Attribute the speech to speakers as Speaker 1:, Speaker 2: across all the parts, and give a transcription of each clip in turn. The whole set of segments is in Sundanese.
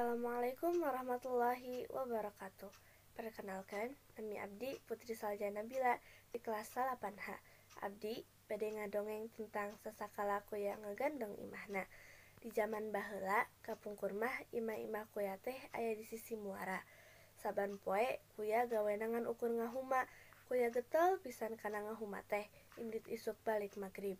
Speaker 1: salamualaikum warahmatullahi wabarakatuh Perkenalkan Nami Abdi Putri Saljana Bia di kelas 8h Abdi pede ngadogeng tentang sesakala kuyangegandeng Imahna di zaman Balak Kapungkurmah ima-ima kuya tehh ayah di sisi Muara saban poek kuya gawenangan ukun ngahuma kuya getol pisan kan ngahumat teh imdit isuk balik magrib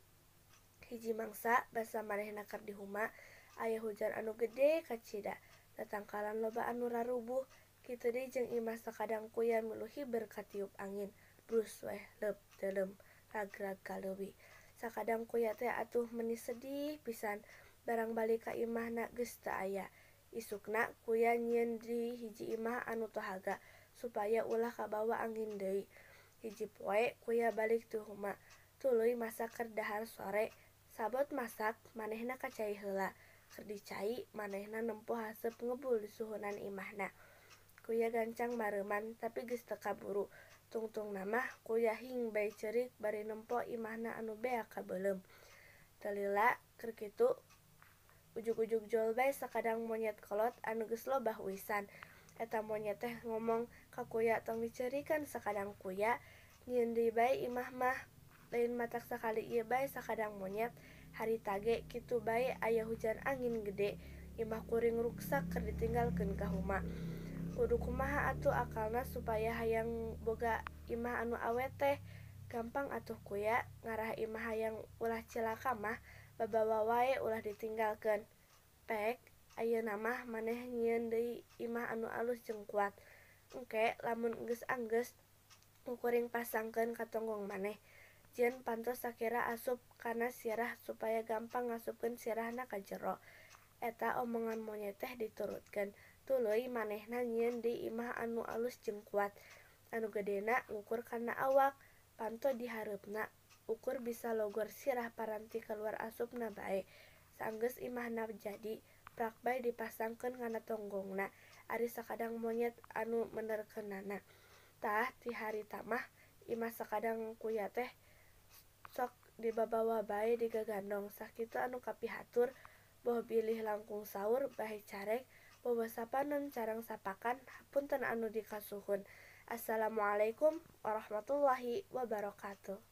Speaker 1: hijji mangsa basa Mareh Nakar di huma ayaah hujan anu gede kacitada tangkaran loba anura rubuh kita dijeng imah sekadang kuya meluhi berkatiup angin brus weh leb telem raggra galowi saakadam kuya te atuh menis sedih pisan barang balik kaimahnak gesta aya isuknak kuya nyendri hiji imah anu tohaga supaya ulahkaba bawa angin dei hiji woek kuya balik tuha tulu masa kerdahan sore sabot masak manehna kacai hela dicai manehnaempmpu hase pengebul di suhunan Imahna kuya gancang bareman tapi gestekaburu tungtung nama kuya hinbai cerik Bar nempo Imahna anube ka belumem telila ke itu ug-ujug Jolba sekadang monyetkelt anuges lobah wissaneta monye teh ngomong Kakuya ataung diceikan sekadang kuyany diba Imah mah ba matasa sekali ia baik sa kadangdang monyet hari tage gitu baye ayaah hujan angin gede Imah kuring ruksakker ditinggalkenkaha huhu kumaha at akalmah supaya hayang boga imah anu awet teh gampang atuh kuyak ngarah imaha yang ulah celaakamah babawa wae ulah ditinggalkan pek ayo na maneh nyen imah anu alus jengkuatke lamunges Anggus ngkurring pasangken ka tokong maneh lanjut panto Shakira asupkana sirah supaya gampang masukken sirah naka jero eta om mengan monye teh diturutkan tulu maneh nanyiin di imah anu alus jengkuat anu gedenak ngkurr karena awak panto diharpnak ukur bisa logur sirah parati keluar asub nabae sangges Imah naf jadi Pragbai dipasangkan karena tonggong na Arisakadangdang monyet anu menerkan na anak ta ti hari tamah Imah sekadang kuya teh di sok dibabawa bayi digagandong sakit anu kapihatur boh pilih langkung sahur bahi carek boba sapanan carang sapakan hapunten anu dikasuhun Assalamualaikum warahmatullahi wabarakatuh